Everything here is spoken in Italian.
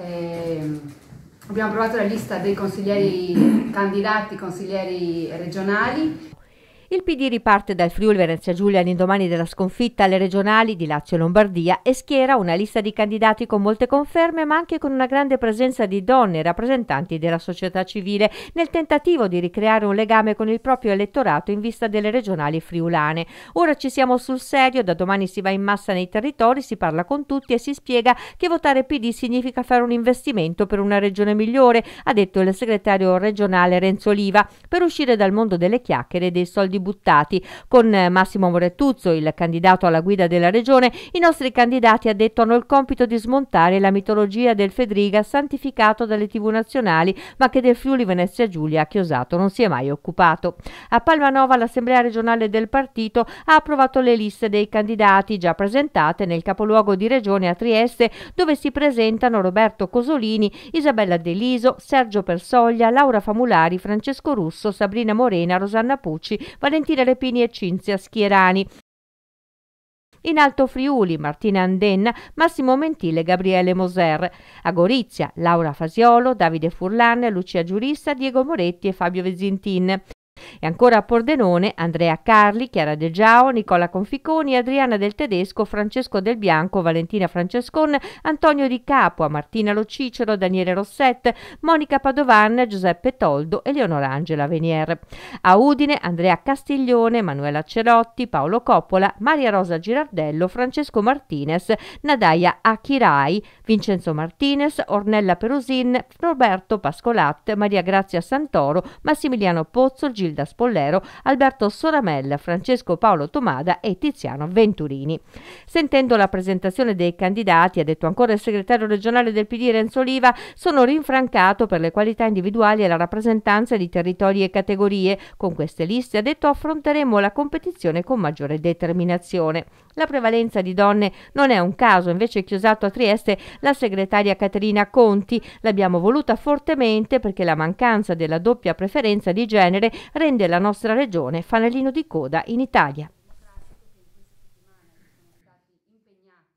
Eh, abbiamo approvato la lista dei consiglieri candidati, consiglieri regionali. Il PD riparte dal Friuli Venezia Giulia all'indomani della sconfitta alle regionali di Lazio e Lombardia e schiera una lista di candidati con molte conferme ma anche con una grande presenza di donne e rappresentanti della società civile nel tentativo di ricreare un legame con il proprio elettorato in vista delle regionali friulane. Ora ci siamo sul serio, da domani si va in massa nei territori, si parla con tutti e si spiega che votare PD significa fare un investimento per una regione migliore, ha detto il segretario regionale Renzo Oliva, per uscire dal mondo delle chiacchiere e dei soldi soldi buttati. Con eh, Massimo Morettuzzo, il candidato alla guida della regione, i nostri candidati detto hanno il compito di smontare la mitologia del Fedriga santificato dalle tv nazionali, ma che del Friuli Venezia Giulia a Chiosato non si è mai occupato. A Palmanova l'Assemblea regionale del partito ha approvato le liste dei candidati già presentate nel capoluogo di regione a Trieste, dove si presentano Roberto Cosolini, Isabella Deliso, Sergio Persoglia, Laura Famulari, Francesco Russo, Sabrina Morena, Rosanna Pucci, Valentina Valentina Repini e Cinzia Schierani. In Alto Friuli, Martina Andenna, Massimo Mentile e Gabriele Moser. A Gorizia, Laura Fasiolo, Davide Furlan, Lucia Giurissa, Diego Moretti e Fabio Vezintin. E ancora a Pordenone Andrea Carli, Chiara De Giao, Nicola Conficoni, Adriana Del Tedesco, Francesco Del Bianco, Valentina Francescon, Antonio Di Capua, Martina Lo Cicero, Daniele Rosset, Monica Padovan, Giuseppe Toldo e Leonora Angela Venier. A Udine Andrea Castiglione, Manuela Cerotti, Paolo Coppola, Maria Rosa Girardello, Francesco Martinez, Nadaia Akirai, Vincenzo Martinez, Ornella Perusin, Roberto Pascolat, Maria Grazia Santoro, Massimiliano Pozzo, Gilda Imelda Spollero, Alberto Soramella, Francesco Paolo Tomada e Tiziano Venturini. Sentendo la presentazione dei candidati, ha detto ancora il segretario regionale del PD Renzo Oliva, sono rinfrancato per le qualità individuali e la rappresentanza di territori e categorie. Con queste liste, ha detto, affronteremo la competizione con maggiore determinazione. La prevalenza di donne non è un caso, invece chiosato a Trieste la segretaria Caterina Conti. L'abbiamo voluta fortemente perché la mancanza della doppia preferenza di genere rende rende la nostra regione fanalino di coda in Italia.